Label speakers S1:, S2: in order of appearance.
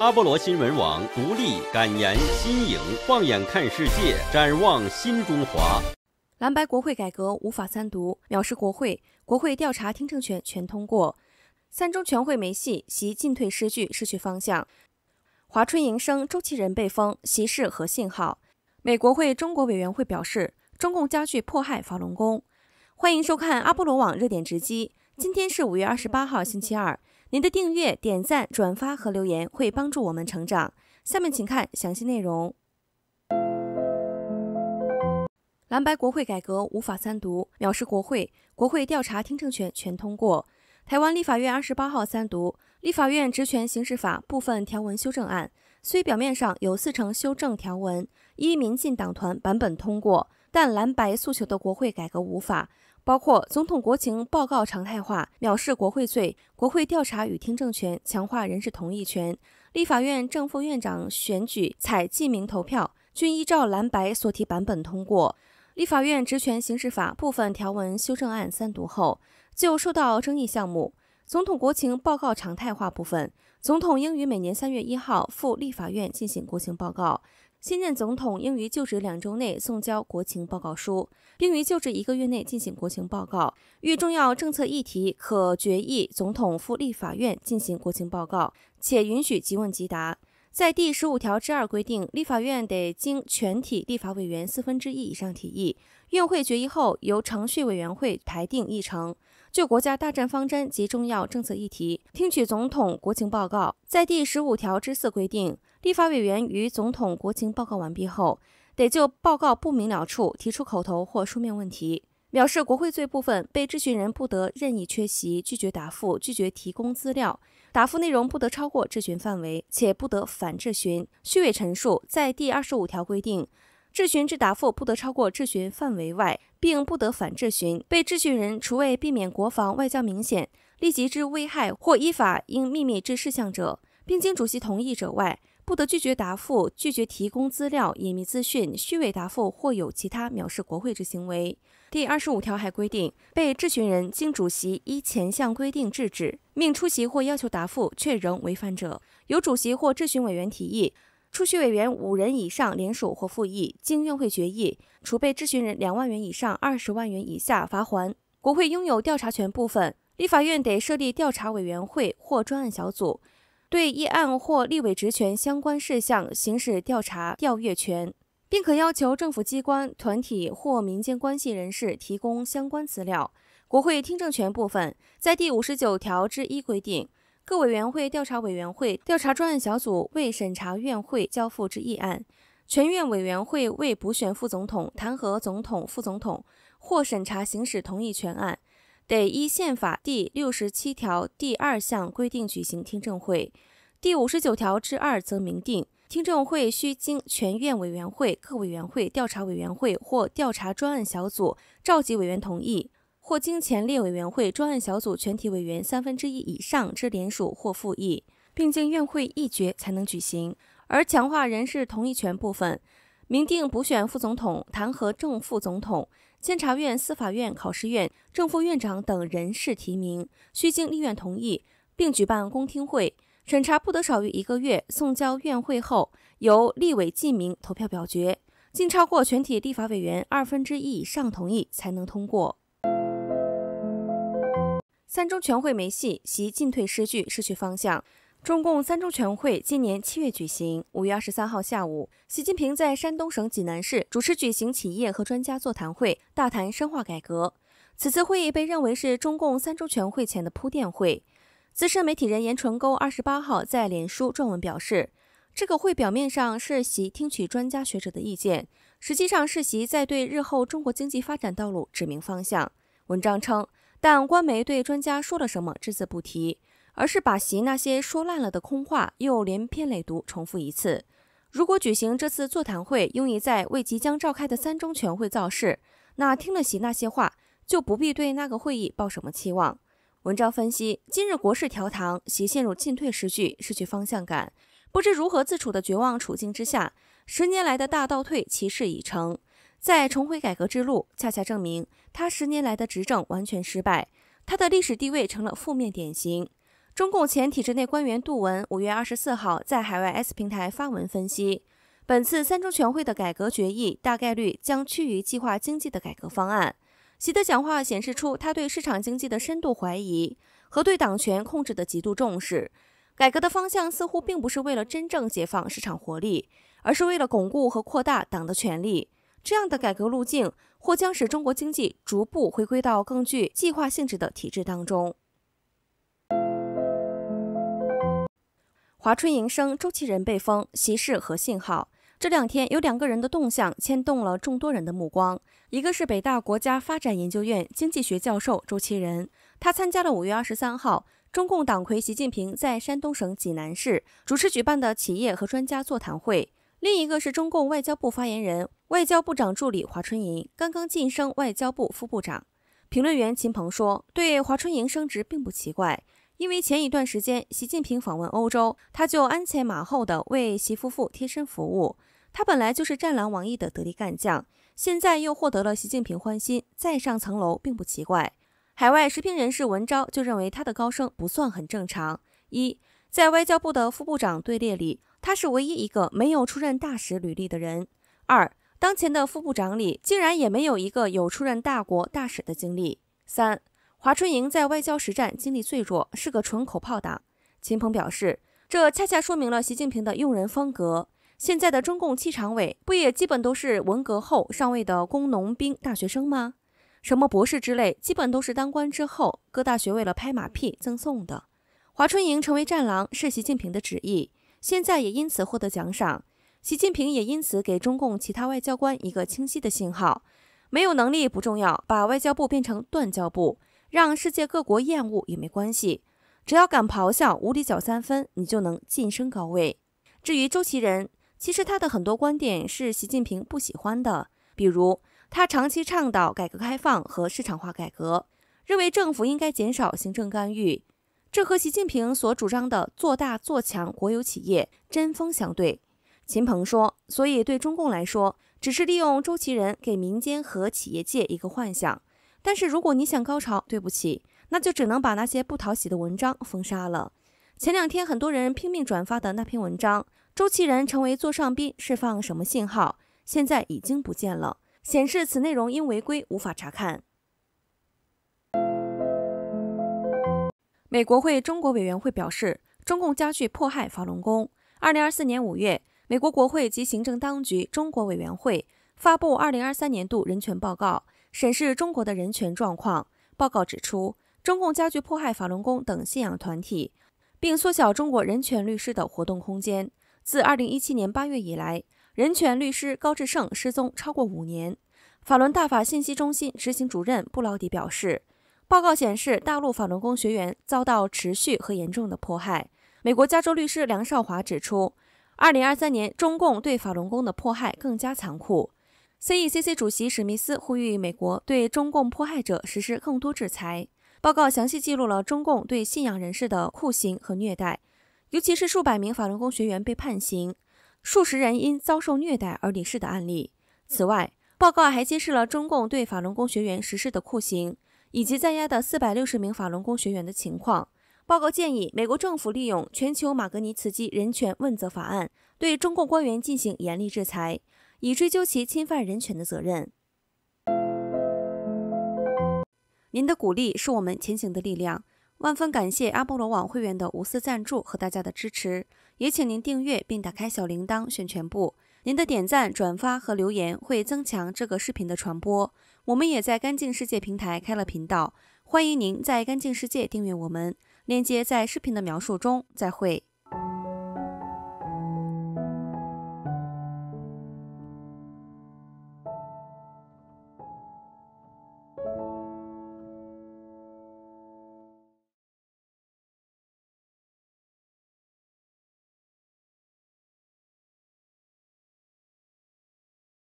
S1: 阿波罗新闻网独立感言新颖，放眼看世界，展望新中华。蓝白国会改革无法三读，藐视国会，国会调查听证权全通过。三中全会没戏，习进退失据，失去方向。华春莹生周其仁被封，习事和信号。美国会中国委员会表示，中共加剧迫害法轮功。欢迎收看阿波罗网热点直击，今天是五月二十八号，星期二。您的订阅、点赞、转发和留言会帮助我们成长。下面请看详细内容。蓝白国会改革无法三读，藐视国会，国会调查听证权全通过。台湾立法院二十八号三读《立法院职权行使法》部分条文修正案，虽表面上有四成修正条文依民进党团版本通过，但蓝白诉求的国会改革无法。包括总统国情报告常态化、藐视国会罪、国会调查与听证权、强化人事同意权、立法院正副院长选举采记名投票，均依照蓝白所提版本通过。立法院职权行使法部分条文修正案三读后，就受到争议项目——总统国情报告常态化部分，总统应于每年三月一号赴立法院进行国情报告。新任总统应于就职两周内送交国情报告书，并于就职一个月内进行国情报告。遇重要政策议题，可决议总统赴立法院进行国情报告，且允许即问即答。在第十五条之二规定，立法院得经全体立法委员四分之一以上提议，院会决议后，由程序委员会排定议程。就国家大战方针及重要政策议题听取总统国情报告，在第十五条之四规定，立法委员于总统国情报告完毕后，得就报告不明了处提出口头或书面问题。表示国会罪部分被质询人不得任意缺席、拒绝答复、拒绝提供资料，答复内容不得超过质询范围，且不得反质询、虚伪陈述。在第二十五条规定。质询之答复不得超过质询范围外，并不得反质询。被质询人除为避免国防、外交明显立即之危害或依法应秘密之事项者，并经主席同意者外，不得拒绝答复、拒绝提供资料、隐秘资讯、虚伪答复或有其他藐视国会之行为。第二十五条还规定，被质询人经主席依前项规定制止、命出席或要求答复，却仍违反者，由主席或质询委员提议。出席委员五人以上联署或复议，经院会决议，储备咨询人两万元以上二十万元以下罚还。国会拥有调查权部分，立法院得设立调查委员会或专案小组，对议案或立委职权相关事项行使调查调阅权，并可要求政府机关、团体或民间关系人士提供相关资料。国会听证权部分，在第五十九条之一规定。各委员会调查委员会调查专案小组未审查院会交付之议案，全院委员会未补选副总统、弹劾总统、副总统或审查行使同意权案，得依宪法第六十七条第二项规定举行听证会。第五十九条之二则明定，听证会须经全院委员会、各委员会调查委员会或调查专案小组召集委员同意。或经前列委员会专案小组全体委员三分之一以上之联署或复议，并经院会议决才能举行。而强化人事同意权部分，明定补选副总统、弹劾正副总统、监察院、司法院、考试院正副院长等人事提名，需经立院同意，并举办公听会审查，不得少于一个月。送交院会后，由立委记名投票表决，经超过全体立法委员二分之一以上同意才能通过。三中全会没戏，习进退失据，失去方向。中共三中全会今年七月举行。五月二十三号下午，习近平在山东省济南市主持举行企业和专家座谈会，大谈深化改革。此次会议被认为是中共三中全会前的铺垫会。资深媒体人严纯沟二十八号在脸书撰文表示，这个会表面上是习听取专家学者的意见，实际上是习在对日后中国经济发展道路指明方向。文章称。但官媒对专家说了什么只字不提，而是把习那些说烂了的空话又连篇累牍重复一次。如果举行这次座谈会用于在为即将召开的三中全会造势，那听了习那些话就不必对那个会议抱什么期望。文章分析，今日国事调堂，习陷入进退失据、失去方向感、不知如何自处的绝望处境之下，十年来的大倒退其势已成。在重回改革之路，恰恰证明他十年来的执政完全失败，他的历史地位成了负面典型。中共前体制内官员杜文五月二十四号在海外 S 平台发文分析，本次三中全会的改革决议大概率将趋于计划经济的改革方案。习的讲话显示出他对市场经济的深度怀疑和对党权控制的极度重视。改革的方向似乎并不是为了真正解放市场活力，而是为了巩固和扩大党的权力。这样的改革路径或将使中国经济逐步回归到更具计划性质的体制当中。华春莹称周其仁被封，习事和信号。这两天有两个人的动向牵动了众多人的目光，一个是北大国家发展研究院经济学教授周其仁，他参加了五月二十三号中共党魁习近平在山东省济南市主持举办的企业和专家座谈会；另一个是中共外交部发言人。外交部长助理华春莹刚刚晋升外交部副部长。评论员秦鹏说：“对华春莹升职并不奇怪，因为前一段时间习近平访问欧洲，他就鞍前马后的为习夫妇贴身服务。他本来就是战狼王毅的得力干将，现在又获得了习近平欢心，再上层楼并不奇怪。”海外时评人士文昭就认为他的高升不算很正常。一，在外交部的副部长队列里，他是唯一一个没有出任大使履历的人。二。当前的副部长里，竟然也没有一个有出任大国大使的经历。三，华春莹在外交实战经历最弱，是个纯口炮党。秦鹏表示，这恰恰说明了习近平的用人风格。现在的中共七常委，不也基本都是文革后上位的工农兵大学生吗？什么博士之类，基本都是当官之后各大学为了拍马屁赠送的。华春莹成为战狼是习近平的旨意，现在也因此获得奖赏。习近平也因此给中共其他外交官一个清晰的信号：没有能力不重要，把外交部变成断交部，让世界各国厌恶也没关系。只要敢咆哮、无理搅三分，你就能晋升高位。至于周其仁，其实他的很多观点是习近平不喜欢的，比如他长期倡导改革开放和市场化改革，认为政府应该减少行政干预，这和习近平所主张的做大做强国有企业针锋相对。秦鹏说：“所以，对中共来说，只是利用周其仁给民间和企业界一个幻想。但是，如果你想高潮，对不起，那就只能把那些不讨喜的文章封杀了。前两天很多人拼命转发的那篇文章《周其仁成为座上宾，释放什么信号》，现在已经不见了，显示此内容因违规无法查看。”美国会中国委员会表示，中共加剧迫害法轮功。二零二四年五月。美国国会及行政当局中国委员会发布二零二三年度人权报告，审视中国的人权状况。报告指出，中共加剧迫害法轮功等信仰团体，并缩小中国人权律师的活动空间。自二零一七年八月以来，人权律师高志胜失踪超过五年。法轮大法信息中心执行主任布劳迪表示，报告显示大陆法轮功学员遭到持续和严重的迫害。美国加州律师梁少华指出。二零二三年，中共对法轮功的迫害更加残酷。CECC 主席史密斯呼吁美国对中共迫害者实施更多制裁。报告详细记录了中共对信仰人士的酷刑和虐待，尤其是数百名法轮功学员被判刑，数十人因遭受虐待而离世的案例。此外，报告还揭示了中共对法轮功学员实施的酷刑，以及在押的四百六十名法轮功学员的情况。报告建议，美国政府利用《全球马格尼茨基人权问责法案》，对中共官员进行严厉制裁，以追究其侵犯人权的责任。您的鼓励是我们前行的力量，万分感谢阿波罗网会员的无私赞助和大家的支持。也请您订阅并打开小铃铛，选全部。您的点赞、转发和留言会增强这个视频的传播。我们也在“干净世界”平台开了频道，欢迎您在“干净世界”订阅我们。链接在视频的描述中。再会。